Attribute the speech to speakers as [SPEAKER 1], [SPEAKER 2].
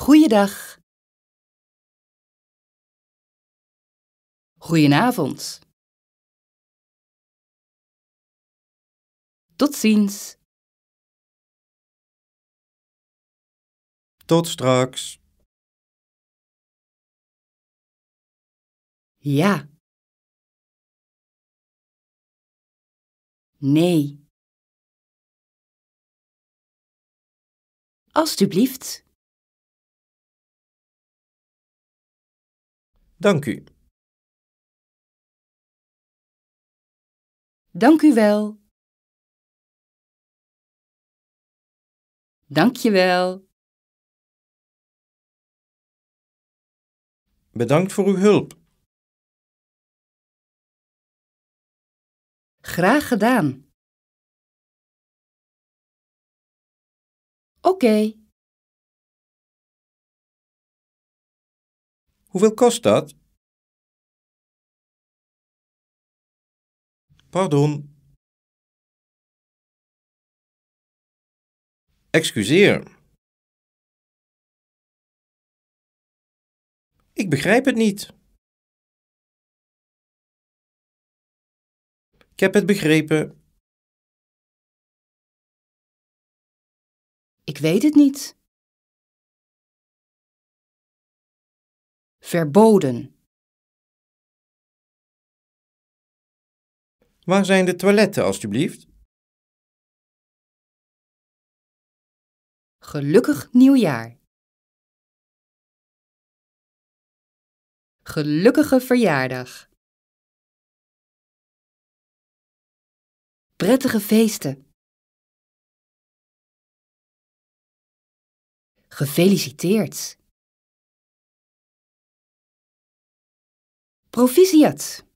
[SPEAKER 1] Goeiedag. Goedenavond. Tot ziens. Tot straks. Ja. Nee. Alsjeblieft. Dank u. Dank u wel. Dank je wel. Bedankt voor uw hulp. Graag gedaan. Oké. Okay. Hoeveel kost dat? Pardon. Excuseer. Ik begrijp het niet. Ik heb het begrepen. Ik weet het niet. verboden. Waar zijn de toiletten, alstublieft? Gelukkig nieuwjaar. Gelukkige verjaardag. Prettige feesten. Gefeliciteerd. Proficiat.